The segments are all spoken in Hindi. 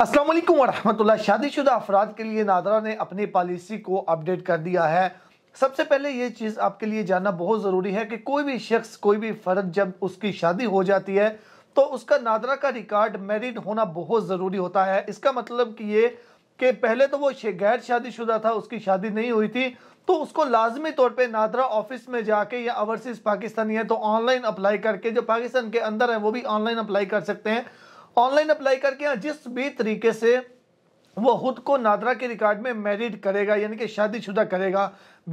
असलम वरहमल शादीशुदा अफराद के लिए नादरा ने अपनी पॉलिसी को अपडेट कर दिया है सबसे पहले ये चीज़ आपके लिए जानना बहुत ज़रूरी है कि कोई भी शख्स कोई भी फ़र्द जब उसकी शादी हो जाती है तो उसका नादरा का रिकॉर्ड मेरिड होना बहुत ज़रूरी होता है इसका मतलब कि ये कि पहले तो वो गैर शादीशुदा था उसकी शादी नहीं हुई थी तो उसको लाजमी तौर पे नादरा ऑफिस में जाके या अवरसिस पाकिस्तानी है तो ऑनलाइन अप्लाई करके जो पाकिस्तान के अंदर है वो भी ऑनलाइन अप्लाई कर सकते हैं ऑनलाइन अप्लाई करके जिस भी तरीके से वो खुद को नादरा के रिकॉर्ड में मैरिड करेगा यानी कि शादीशुदा करेगा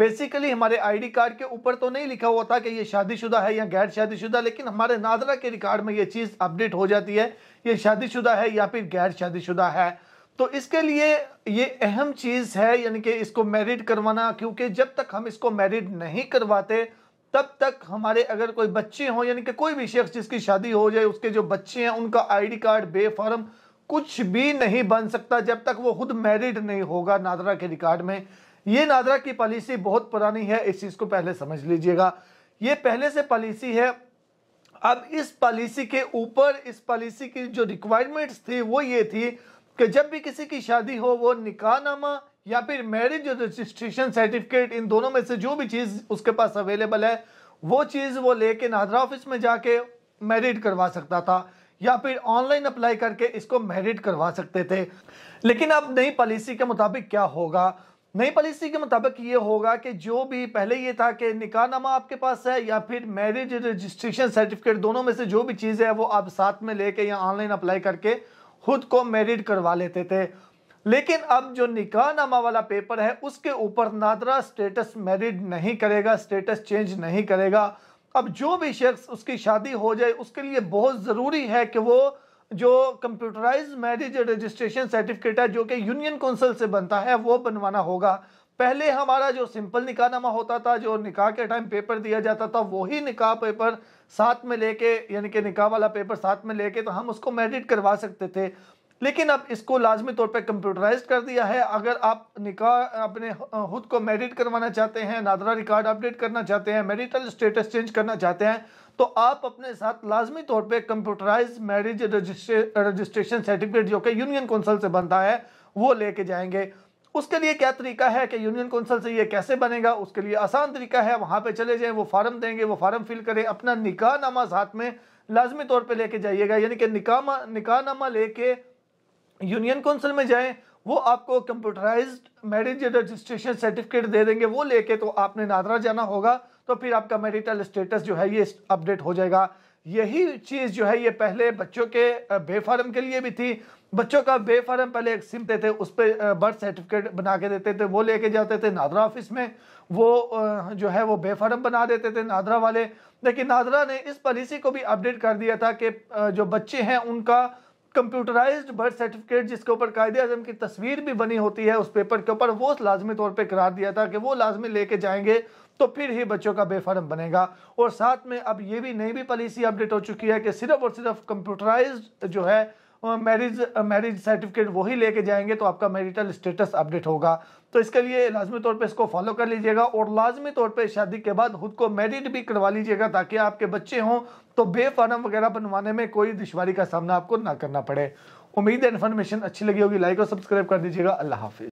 बेसिकली हमारे आईडी कार्ड के ऊपर तो नहीं लिखा हुआ था कि ये शादीशुदा है या गैर शादीशुदा लेकिन हमारे नादरा के रिकॉर्ड में ये चीज़ अपडेट हो जाती है ये शादीशुदा है या फिर गैर शादीशुदा है तो इसके लिए ये अहम चीज़ है यानी कि इसको मैरिड करवाना क्योंकि जब तक हम इसको मैरिड नहीं करवाते तब तक हमारे अगर कोई बच्चे हों यानी कि कोई भी शख्स जिसकी शादी हो जाए उसके जो बच्चे हैं उनका आईडी कार्ड बे फॉर्म कुछ भी नहीं बन सकता जब तक वो खुद मैरिड नहीं होगा नादरा के रिकॉर्ड में ये नादरा की पॉलिसी बहुत पुरानी है इस चीज़ को पहले समझ लीजिएगा ये पहले से पॉलिसी है अब इस पॉलिसी के ऊपर इस पॉलिसी की जो रिक्वायरमेंट्स थी वो ये थी कि जब भी किसी की शादी हो वो निकाहनामा या फिर मैरिज रजिस्ट्रेशन सर्टिफिकेट इन दोनों में से जो भी चीज़ उसके पास अवेलेबल है वो चीज़ वो लेके नादरा ऑफिस में जाके मैरिड करवा सकता था या फिर ऑनलाइन अप्लाई करके इसको मैरिड करवा सकते थे लेकिन अब नई पॉलिसी के मुताबिक क्या होगा नई पॉलिसी के मुताबिक ये होगा कि जो भी पहले ये था कि निकाहनामा आपके पास है या फिर मैरिज रजिस्ट्रेशन सर्टिफिकेट दोनों में से जो भी चीज़ है वो आप साथ में लेके या ऑनलाइन अप्लाई करके खुद को मैरिड करवा लेते थे लेकिन अब जो निकाह नामा वाला पेपर है उसके ऊपर नादरा स्टेटस मैरिड नहीं करेगा स्टेटस चेंज नहीं करेगा अब जो भी शख्स उसकी शादी हो जाए उसके लिए बहुत ज़रूरी है कि वो जो कंप्यूटराइज मैरिज रजिस्ट्रेशन सर्टिफिकेट है जो कि यूनियन काउंसिल से बनता है वो बनवाना होगा पहले हमारा जो सिंपल नामा होता था जो निकाह के टाइम पेपर दिया जाता था वही निकाह पेपर साथ में लेके यानी कि निकाह वाला पेपर साथ में लेके तो हम उसको मेडिट करवा सकते थे लेकिन अब इसको लाजमी तौर पर कंप्यूटराइज कर दिया है अगर आप निकाह अपने खुद को मेरिट करवाना चाहते हैं नादरा रिकॉर्ड अपडेट करना चाहते हैं मेरिटल स्टेटस चेंज करना चाहते हैं तो आप अपने साथ लाजमी तौर पर कंप्यूटराइज मैरिज रजिस्ट्रेशन सर्टिफिकेट जो कि यूनियन कौंसल से बनता है वो लेके जाएंगे उसके लिए क्या तरीका है कि यूनियन कौंसल से ये कैसे बनेगा उसके लिए आसान तरीका है वहाँ पे चले जाएं वो फार्म देंगे वो फार्म फिल करें अपना निकाह नामा साथ में लाजमी तौर पे लेके जाइएगा यानी कि निकाह नामा लेके यूनियन काउंसिल में जाएं वो आपको कंप्यूटराइज्ड मैरिज रजिस्ट्रेशन सर्टिफिकेट दे देंगे वो लेके तो आपने नादरा जाना होगा तो फिर आपका मेरिटल स्टेटस जो है ये अपडेट हो जाएगा यही चीज़ जो है ये पहले बच्चों के बेफार्म के लिए भी थी बच्चों का बेफार्म पहले एक सिम देते थे उस पर बर्थ सर्टिफिकेट बना के देते थे वो लेके जाते थे नादरा ऑफिस में वो जो है वो बेफार्म बना देते थे नादरा वाले लेकिन नादरा ने इस पॉलिसी को भी अपडेट कर दिया था कि जो बच्चे हैं उनका कंप्यूटराइज्ड बर्थ सर्टिफिकेट जिसके ऊपर कायद अजम की तस्वीर भी बनी होती है उस पेपर के ऊपर वो लाजमी तौर पर करार दिया था कि वो लाजमी लेके जाएंगे तो फिर ही बच्चों का बेफर्म बनेगा और साथ में अब ये भी नई भी पॉलिसी अपडेट हो चुकी है कि सिर्फ और सिर्फ कंप्यूटराइज जो है मैरिज मैरिज सर्टिफिकेट वही लेके जाएंगे तो आपका मैरिटल स्टेटस अपडेट होगा तो इसके लिए लाजमी तौर पे इसको फॉलो कर लीजिएगा और लाजमी तौर पे शादी के बाद खुद को मैरिड भी करवा लीजिएगा ताकि आपके बच्चे हों तो बेफार्म वगैरह बनवाने में कोई दुशारी का सामना आपको ना करना पड़े उम्मीद है इन्फॉर्मेशन अच्छी लगी होगी लाइक और सब्सक्राइब कर दीजिएगा अल्लाह हाफिज़